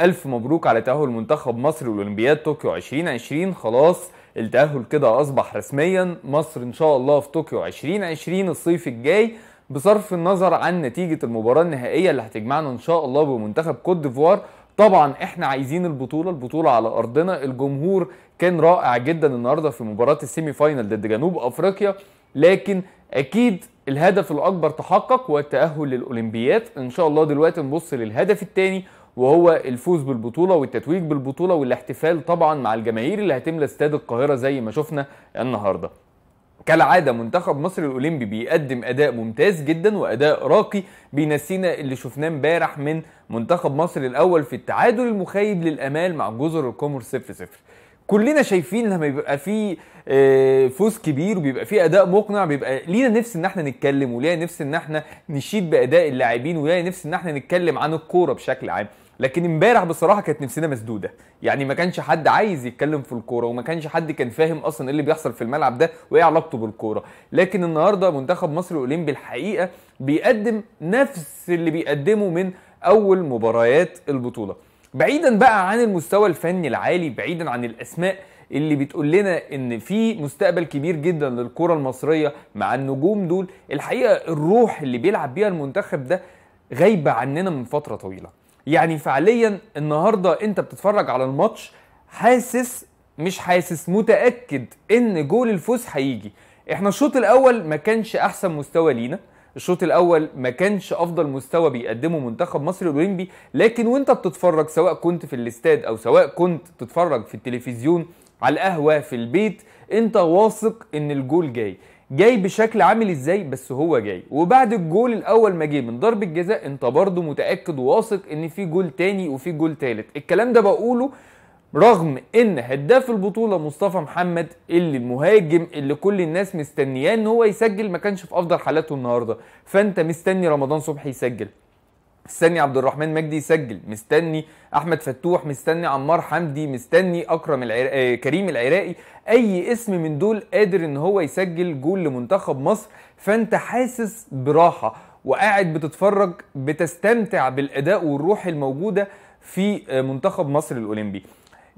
ألف مبروك على تأهل منتخب مصر لأولمبياد طوكيو 2020 خلاص التأهل كده أصبح رسميا مصر إن شاء الله في طوكيو 2020 الصيف الجاي بصرف النظر عن نتيجة المباراة النهائية اللي هتجمعنا إن شاء الله بمنتخب كوت ديفوار طبعا احنا عايزين البطوله البطوله على ارضنا الجمهور كان رائع جدا النهارده في مباراه السيمي فاينل ضد جنوب افريقيا لكن اكيد الهدف الاكبر تحقق والتاهل للاولمبياد ان شاء الله دلوقتي نبص للهدف الثاني وهو الفوز بالبطوله والتتويج بالبطوله والاحتفال طبعا مع الجماهير اللي هتملى استاد القاهره زي ما شفنا النهارده كالعاده منتخب مصر الاولمبي بيقدم اداء ممتاز جدا واداء راقي بينسينا اللي شفناه امبارح من منتخب مصر الاول في التعادل المخيب للامال مع جزر القمر 0 0 كلنا شايفين لما بيبقى في آه، فوز كبير وبيبقى في اداء مقنع بيبقى لينا نفس ان احنا نتكلم ولينا نفس ان احنا نشيد باداء اللاعبين ولينا نفس ان احنا نتكلم عن الكوره بشكل عام لكن امبارح بصراحه كانت نفسنا مسدوده يعني ما كانش حد عايز يتكلم في الكوره وما كانش حد كان فاهم اصلا ايه اللي بيحصل في الملعب ده وايه علاقته بالكوره لكن النهارده منتخب مصر الاولمبي الحقيقه بيقدم نفس اللي بيقدمه من اول مباريات البطوله بعيدا بقى عن المستوى الفني العالي بعيدا عن الاسماء اللي بتقول لنا ان في مستقبل كبير جدا للكره المصريه مع النجوم دول الحقيقه الروح اللي بيلعب بيها المنتخب ده غايبه عننا من فتره طويله يعني فعليا النهارده انت بتتفرج على الماتش حاسس مش حاسس متاكد ان جول الفوز هيجي احنا الشوط الاول ما كانش احسن مستوى لينا الشوط الاول ما كانش افضل مستوى بيقدمه منتخب مصر الاولمبي لكن وانت بتتفرج سواء كنت في الاستاد او سواء كنت تتفرج في التلفزيون على القهوه في البيت انت واثق ان الجول جاي جاي بشكل عامل ازاي بس هو جاي وبعد الجول الاول ما جه من ضربه جزاء انت برضه متاكد واثق ان في جول تاني وفي جول تالت الكلام ده بقوله رغم ان هداف البطوله مصطفى محمد اللي المهاجم اللي كل الناس مستنياه ان هو يسجل ما كانش في افضل حالاته النهارده فانت مستني رمضان صبحي يسجل مستني عبد الرحمن مجدي يسجل مستني احمد فتوح مستني عمار حمدي مستني اكرم العرا... آه، كريم العراقي اي اسم من دول قادر ان هو يسجل جول لمنتخب مصر فانت حاسس براحه وقاعد بتتفرج بتستمتع بالاداء والروح الموجوده في آه، منتخب مصر الاولمبي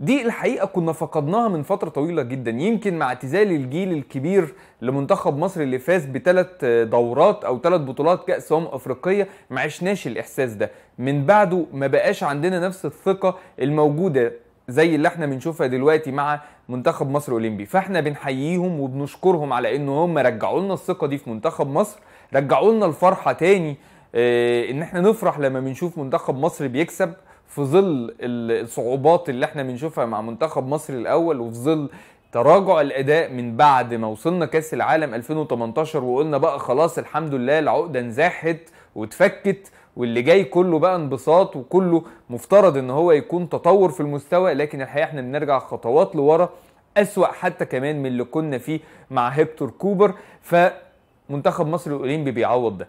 دي الحقيقه كنا فقدناها من فتره طويله جدا يمكن مع اعتزال الجيل الكبير لمنتخب مصر اللي فاز بثلاث دورات او ثلاث بطولات كاس امم افريقيه ما عشناش الاحساس ده من بعده ما بقاش عندنا نفس الثقه الموجوده زي اللي احنا بنشوفها دلوقتي مع منتخب مصر الاولمبي فاحنا بنحييهم وبنشكرهم على ان هم رجعوا لنا الثقه دي في منتخب مصر رجعوا لنا الفرحه تاني اه ان احنا نفرح لما بنشوف منتخب مصر بيكسب في ظل الصعوبات اللي احنا بنشوفها مع منتخب مصر الاول وفي ظل تراجع الاداء من بعد ما وصلنا كاس العالم 2018 وقلنا بقى خلاص الحمد لله العقده انزاحت واتفكت واللي جاي كله بقى انبساط وكله مفترض ان هو يكون تطور في المستوى لكن الحقيقه احنا بنرجع خطوات لورا اسوا حتى كمان من اللي كنا فيه مع هيكتور كوبر فمنتخب مصر الاولمبي بيعوض ده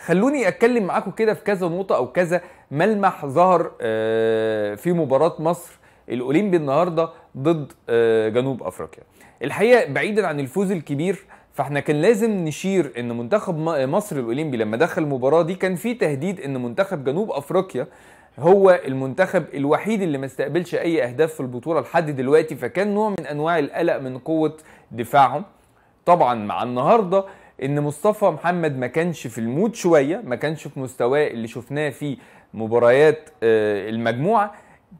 خلوني اتكلم معاكم كده في كذا نقطه او كذا ملمح ظهر آه، في مباراه مصر الاولمبي النهارده ضد آه، جنوب افريقيا الحقيقه بعيدا عن الفوز الكبير فاحنا كان لازم نشير ان منتخب مصر الاولمبي لما دخل المباراه دي كان في تهديد ان منتخب جنوب افريقيا هو المنتخب الوحيد اللي ما استقبلش اي اهداف في البطوله لحد دلوقتي فكان نوع من انواع القلق من قوه دفاعهم طبعا مع النهارده ان مصطفى محمد ما كانش في المود شويه ما كانش في مستواه اللي شفناه في مباريات آه، المجموعه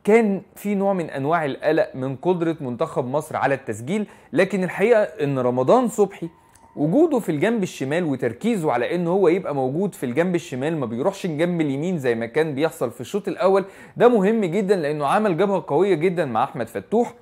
كان في نوع من انواع القلق من قدره منتخب مصر على التسجيل لكن الحقيقه ان رمضان صبحي وجوده في الجنب الشمال وتركيزه على ان هو يبقى موجود في الجنب الشمال ما بيروحش الجنب اليمين زي ما كان بيحصل في الشوط الاول ده مهم جدا لانه عمل جبهه قويه جدا مع احمد فتوح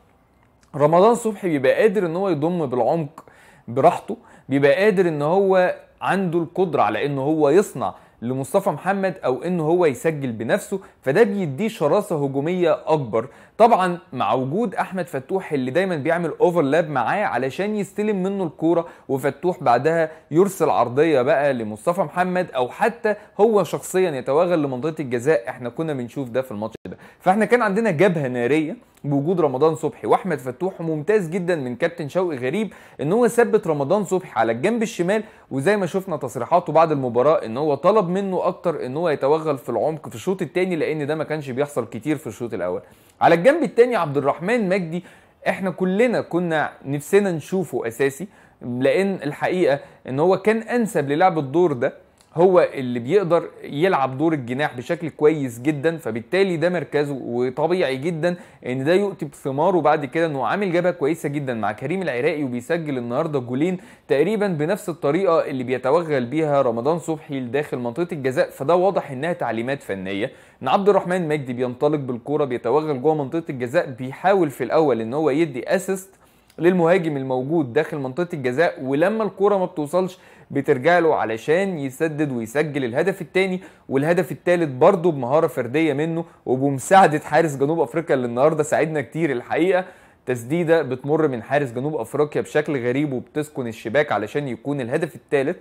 رمضان صبحي بيبقى قادر ان هو يضم بالعمق براحته بيبقى قادر ان هو عنده القدره على ان هو يصنع لمصطفى محمد او ان هو يسجل بنفسه فده بيديه شراسه هجوميه اكبر طبعا مع وجود احمد فتوح اللي دايما بيعمل اوفرلاب معاه علشان يستلم منه الكوره وفتوح بعدها يرسل عرضيه بقى لمصطفى محمد او حتى هو شخصيا يتوغل لمنطقه الجزاء احنا كنا بنشوف ده في الماتش ده فاحنا كان عندنا جبهه ناريه بوجود رمضان صبحي واحمد فتوح ممتاز جدا من كابتن شوقي غريب ان هو ثبت رمضان صبحي على الجنب الشمال وزي ما شفنا تصريحاته بعد المباراه ان هو طلب منه اكتر ان هو يتوغل في العمق في الشوط الثاني لان ده ما كانش بيحصل كتير في الشوط الاول على الجنب الثاني عبد الرحمن مجدي احنا كلنا كنا نفسنا نشوفه اساسي لان الحقيقه ان هو كان انسب للعب الدور ده هو اللي بيقدر يلعب دور الجناح بشكل كويس جدا فبالتالي ده مركزه وطبيعي جدا ان ده يؤتي بثماره بعد كده انه عامل جبهه كويسه جدا مع كريم العراقي وبيسجل النهارده جولين تقريبا بنفس الطريقه اللي بيتوغل بيها رمضان صبحي لداخل منطقه الجزاء فده واضح انها تعليمات فنيه ان عبد الرحمن مجدي بينطلق بالكوره بيتوغل جوه منطقه الجزاء بيحاول في الاول ان هو يدي اسيست للمهاجم الموجود داخل منطقه الجزاء ولما الكوره ما بتوصلش بترجع له علشان يسدد ويسجل الهدف الثاني والهدف الثالث برضه بمهاره فرديه منه وبمساعده حارس جنوب افريقيا اللي النهارده ساعدنا كتير الحقيقه تسديده بتمر من حارس جنوب افريقيا بشكل غريب وبتسكن الشباك علشان يكون الهدف الثالث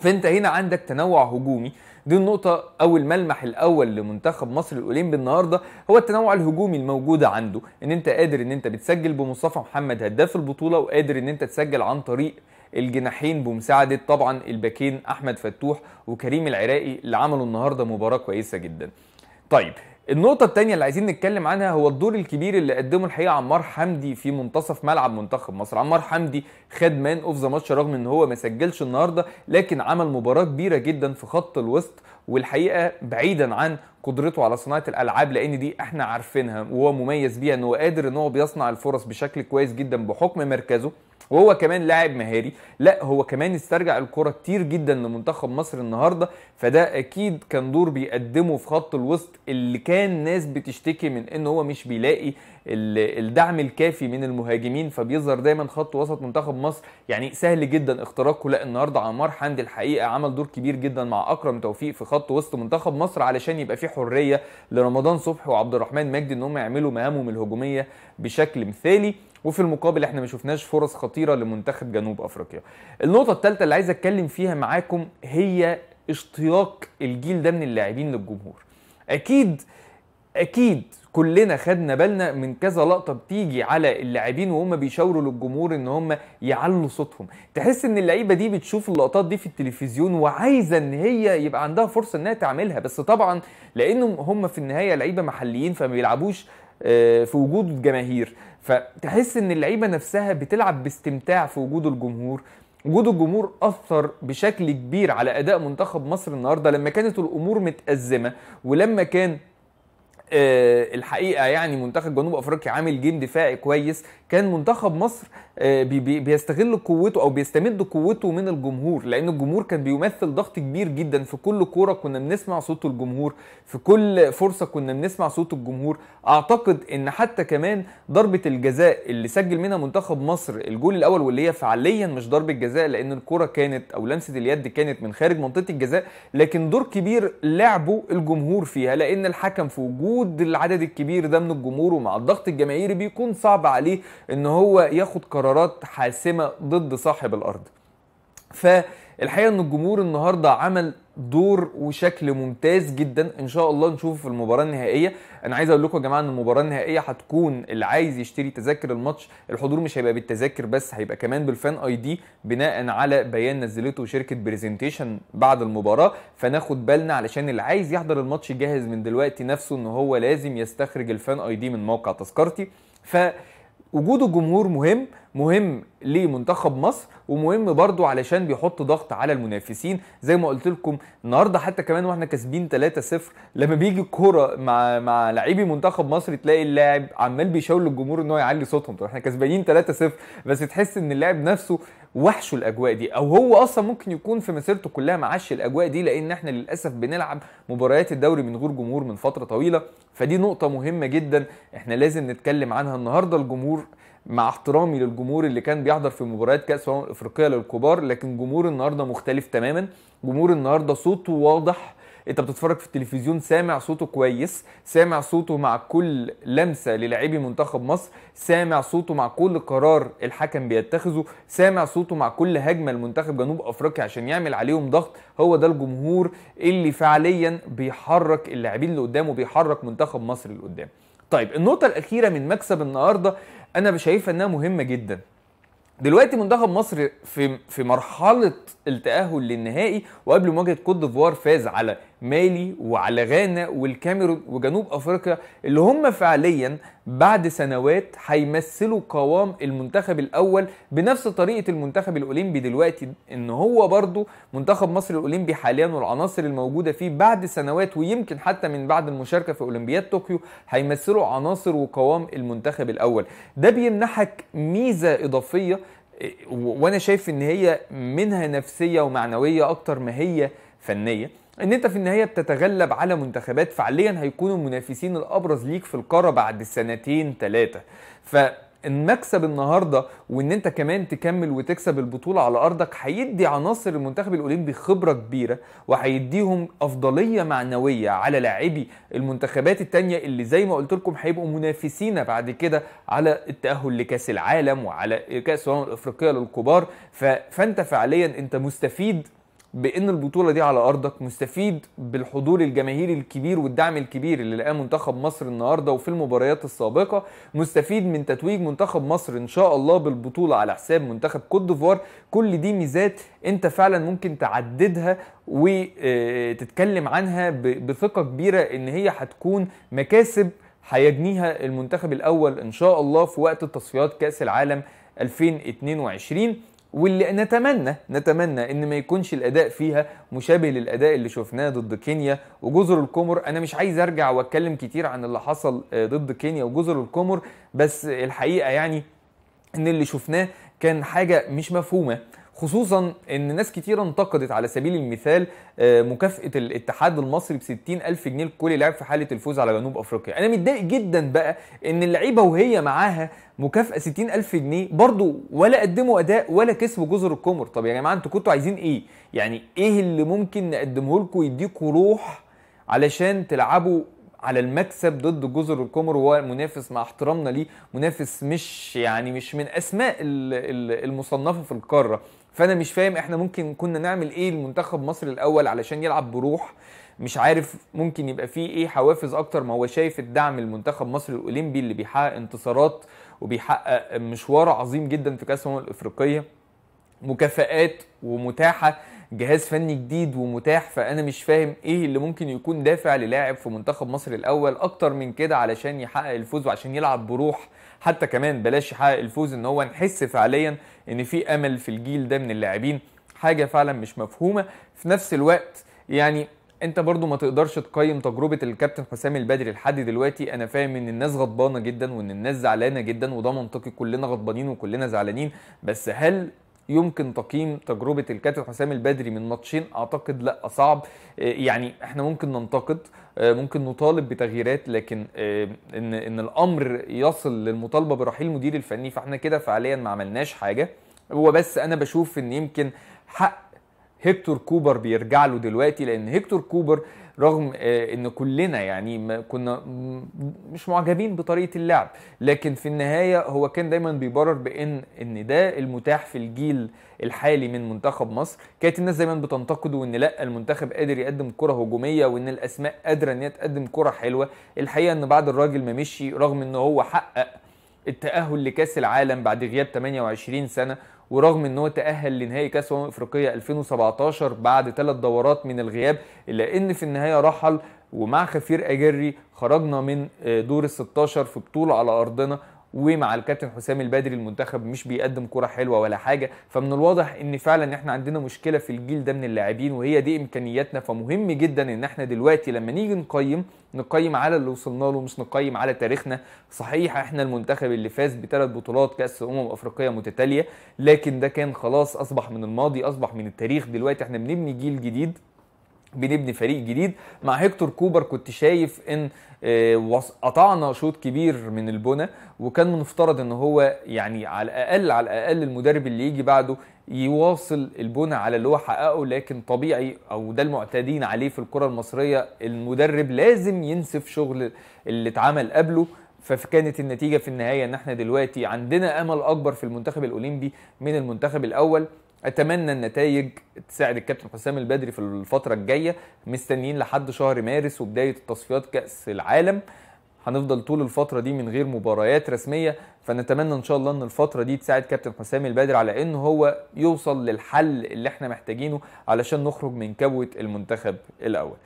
فانت هنا عندك تنوع هجومي دي النقطه او الملمح الاول لمنتخب مصر الاولمبي النهارده هو التنوع الهجومي الموجود عنده ان انت قادر ان انت بتسجل بمصطفى محمد هداف البطوله وقادر ان انت تسجل عن طريق الجناحين بمساعده طبعا الباكين احمد فتوح وكريم العراقي اللي عملوا النهارده مباراه كويسه جدا طيب النقطة التانية اللي عايزين نتكلم عنها هو الدور الكبير اللي قدمه الحقيقة عمار حمدي في منتصف ملعب منتخب مصر، عمار حمدي خد مان اوف ذا ماتش رغم ان هو ما سجلش النهارده لكن عمل مباراة كبيرة جدا في خط الوسط والحقيقة بعيدا عن قدرته على صناعه الالعاب لان دي احنا عارفينها وهو مميز بيها ان هو قادر ان هو بيصنع الفرص بشكل كويس جدا بحكم مركزه وهو كمان لاعب مهاري لا هو كمان استرجع الكره كتير جدا لمنتخب مصر النهارده فده اكيد كان دور بيقدمه في خط الوسط اللي كان ناس بتشتكي من ان هو مش بيلاقي الدعم الكافي من المهاجمين فبيظهر دايما خط وسط منتخب مصر يعني سهل جدا اختراقه لا النهارده عمار حمدي الحقيقه عمل دور كبير جدا مع اكرم توفيق في خط وسط منتخب مصر علشان يبقى في حريه لرمضان صبحي وعبد الرحمن مجدي انهم يعملوا مهامهم الهجوميه بشكل مثالي وفي المقابل احنا ما شفناش فرص خطيره لمنتخب جنوب افريقيا. النقطه الثالثه اللي عايز اتكلم فيها معاكم هي اشتياق الجيل ده من اللاعبين للجمهور. اكيد اكيد كلنا خدنا بالنا من كذا لقطه بتيجي على اللاعبين وهم بيشاوروا للجمهور ان هم يعلوا صوتهم تحس ان اللعيبه دي بتشوف اللقطات دي في التلفزيون وعايزه ان هي يبقى عندها فرصه انها تعملها بس طبعا لانهم هم في النهايه لعيبه محليين فما بيلعبوش آه، في وجود الجماهير فتحس ان اللعيبه نفسها بتلعب باستمتاع في وجود الجمهور وجود الجمهور اثر بشكل كبير على اداء منتخب مصر النهارده لما كانت الامور متازمه ولما كان آه، الحقيقه يعني منتخب جنوب افريقيا عامل جيم دفاعي كويس كان منتخب مصر آه، بيستغل قوته او بيستمد قوته من الجمهور لان الجمهور كان بيمثل ضغط كبير جدا في كل كوره كنا بنسمع صوت الجمهور في كل فرصه كنا بنسمع صوت الجمهور اعتقد ان حتى كمان ضربه الجزاء اللي سجل منها منتخب مصر الجول الاول واللي هي فعليا مش ضربه جزاء لان الكوره كانت او لمسه اليد كانت من خارج منطقه الجزاء لكن دور كبير لعبه الجمهور فيها لان الحكم في وجود العدد الكبير ده من الجمهور ومع الضغط الجماهيري بيكون صعب عليه ان هو ياخد قرار قرارات حاسمه ضد صاحب الارض فالحقيقه ان الجمهور النهارده عمل دور وشكل ممتاز جدا ان شاء الله نشوفه في المباراه النهائيه انا عايز اقول لكم يا جماعه ان المباراه النهائيه هتكون اللي عايز يشتري تذاكر الماتش الحضور مش هيبقى بالتذاكر بس هيبقى كمان بالفان اي دي بناء على بيان نزلته شركه برزنتيشن بعد المباراه فناخد بالنا علشان اللي عايز يحضر الماتش جاهز من دلوقتي نفسه ان هو لازم يستخرج الفان اي دي من موقع تذكرتي فوجود الجمهور مهم مهم لمنتخب مصر ومهم برضو علشان بيحط ضغط على المنافسين زي ما قلت لكم النهارده حتى كمان واحنا كاسبين 3-0 لما بيجي الكوره مع مع لاعبي منتخب مصر تلاقي اللاعب عمال بيشاور للجمهور ان هو يعلي صوتهم طب احنا كسبانين 3-0 بس تحس ان اللاعب نفسه وحشه الاجواء دي او هو اصلا ممكن يكون في مسيرته كلها معاش الاجواء دي لان احنا للاسف بنلعب مباريات الدوري من غير جمهور من فتره طويله فدي نقطه مهمه جدا احنا لازم نتكلم عنها النهارده الجمهور مع احترامي للجمهور اللي كان بيحضر في مباريات كاس افريقيا الافريقيه للكبار لكن جمهور النهارده مختلف تماما جمهور النهارده صوته واضح انت بتتفرج في التلفزيون سامع صوته كويس سامع صوته مع كل لمسه للاعبي منتخب مصر سامع صوته مع كل قرار الحكم بيتخذه سامع صوته مع كل هجمه لمنتخب جنوب افريقيا عشان يعمل عليهم ضغط هو ده الجمهور اللي فعليا بيحرك اللاعبين اللي قدامه بيحرك منتخب مصر اللي قدام طيب النقطة الأخيرة من مكسب النهاردة انا شايفها انها مهمه جدا دلوقتي منتخب مصر في في مرحله التاهل للنهائي وقبل مواجهه كوت ديفوار فاز على مالي وعلى غانا والكاميرون وجنوب افريقيا اللي هم فعليا بعد سنوات هيمثلوا قوام المنتخب الاول بنفس طريقه المنتخب الاولمبي دلوقتي ان هو برضو منتخب مصر الاولمبي حاليا والعناصر الموجوده فيه بعد سنوات ويمكن حتى من بعد المشاركه في اولمبياد طوكيو هيمثلوا عناصر وقوام المنتخب الاول ده بيمنحك ميزه اضافيه وانا شايف ان هي منها نفسيه ومعنويه اكتر ما هي فنيه ان انت في النهايه بتتغلب على منتخبات فعليا هيكونوا المنافسين الابرز ليك في القاره بعد سنتين ثلاثه ف المكسب النهارده وان انت كمان تكمل وتكسب البطوله على ارضك هيدي عناصر المنتخب الاولمبي خبره كبيره وهيديهم افضليه معنويه على لاعبي المنتخبات التانية اللي زي ما قلت لكم هيبقوا منافسين بعد كده على التاهل لكاس العالم وعلى كاس الامم الافريقيه للكبار فانت فعليا انت مستفيد بان البطوله دي على ارضك مستفيد بالحضور الجماهيري الكبير والدعم الكبير اللي لقاه منتخب مصر النهارده وفي المباريات السابقه مستفيد من تتويج منتخب مصر ان شاء الله بالبطوله على حساب منتخب كوت ديفوار كل دي ميزات انت فعلا ممكن تعددها وتتكلم عنها بثقه كبيره ان هي هتكون مكاسب هيجنيها المنتخب الاول ان شاء الله في وقت تصفيات كاس العالم 2022 واللي نتمنى نتمنى ان ما يكونش الاداء فيها مشابه للاداء اللي شفناه ضد كينيا وجزر القمر انا مش عايز ارجع واتكلم كتير عن اللي حصل آه، ضد كينيا وجزر القمر بس الحقيقه يعني ان اللي شفناه كان حاجه مش مفهومه خصوصا ان ناس كتيرة انتقدت على سبيل المثال آه، مكافأة الاتحاد المصري ب 60 ألف جنيه لكل لاعب في حالة الفوز على جنوب أفريقيا أنا متضايق جدا بقى ان اللعيبة وهي معاها مكافأة 60 ألف جنيه برضو ولا قدموا أداء ولا كسبوا جزر القمر طب يا جماعة انتوا كنتوا عايزين ايه يعني ايه اللي ممكن نقدمه لكم يديكوا روح علشان تلعبوا على المكسب ضد جزر القمر وهو منافس مع احترامنا ليه منافس مش يعني مش من اسماء المصنفه في القاره فانا مش فاهم احنا ممكن كنا نعمل ايه لمنتخب مصر الاول علشان يلعب بروح مش عارف ممكن يبقى فيه ايه حوافز اكتر ما هو شايف الدعم المنتخب مصر الاولمبي اللي بيحقق انتصارات وبيحقق مشوار عظيم جدا في كاس الامم الافريقيه مكافآت ومتاحه جهاز فني جديد ومتاح فانا مش فاهم ايه اللي ممكن يكون دافع للاعب في منتخب مصر الاول اكتر من كده علشان يحقق الفوز وعشان يلعب بروح حتى كمان بلاش يحقق الفوز ان هو نحس فعليا ان في امل في الجيل ده من اللاعبين حاجه فعلا مش مفهومه في نفس الوقت يعني انت برضو ما تقدرش تقيم تجربه الكابتن حسام البدري لحد دلوقتي انا فاهم ان الناس غضبانه جدا وان الناس زعلانه جدا وده منطقي كلنا غضبانين وكلنا زعلانين بس هل يمكن تقييم تجربه الكابتن حسام البدري من ماتشين اعتقد لا صعب آه، يعني احنا ممكن ننتقد آه، ممكن نطالب بتغييرات لكن آه، ان ان الامر يصل للمطالبه برحيل المدير الفني فاحنا كده فعليا ما عملناش حاجه هو بس انا بشوف ان يمكن حق هيكتور كوبر بيرجع له دلوقتي لان هيكتور كوبر رغم آه، ان كلنا يعني كنا مش معجبين بطريقه اللعب لكن في النهايه هو كان دايما بيبرر بان ان ده المتاح في الجيل الحالي من منتخب مصر كانت الناس دايما بتنتقده وان لا المنتخب قادر يقدم كره هجوميه وان الاسماء قادره ان هي تقدم كره حلوه الحقيقه ان بعد الراجل ما مشي رغم ان هو حقق التأهل لكأس العالم بعد غياب 28 سنة ورغم ان هو تأهل لنهائي كأس أمم أفريقية 2017 بعد ثلاث دورات من الغياب إلا إن في النهاية رحل ومع خفير أجري خرجنا من آه، دور ال 16 في بطولة على أرضنا ومع الكابتن حسام البدري المنتخب مش بيقدم كرة حلوة ولا حاجة فمن الواضح ان فعلا احنا عندنا مشكلة في الجيل ده من اللاعبين وهي دي امكانياتنا فمهم جدا ان احنا دلوقتي لما نيجي نقيم نقيم على اللي وصلنا له مش نقيم على تاريخنا صحيح احنا المنتخب اللي فاز بثلاث بطولات كاس امم افريقيه متتاليه لكن ده كان خلاص اصبح من الماضي اصبح من التاريخ دلوقتي احنا بنبني جيل جديد بنبني فريق جديد مع هيكتور كوبر كنت شايف ان آه، قطعنا شوط كبير من البنى وكان من المفترض ان هو يعني على الاقل على الاقل المدرب اللي يجي بعده يواصل البنى على اللي هو حققه لكن طبيعي او ده المعتادين عليه في الكره المصريه المدرب لازم ينسف شغل اللي اتعمل قبله فكانت النتيجه في النهايه ان احنا دلوقتي عندنا امل اكبر في المنتخب الاولمبي من المنتخب الاول اتمنى النتائج تساعد الكابتن حسام البدري في الفتره الجايه مستنيين لحد شهر مارس وبدايه التصفيات كاس العالم هنفضل طول الفتره دي من غير مباريات رسميه فنتمنى ان شاء الله ان الفتره دي تساعد كابتن حسام البدري على ان هو يوصل للحل اللي احنا محتاجينه علشان نخرج من كبوه المنتخب الاول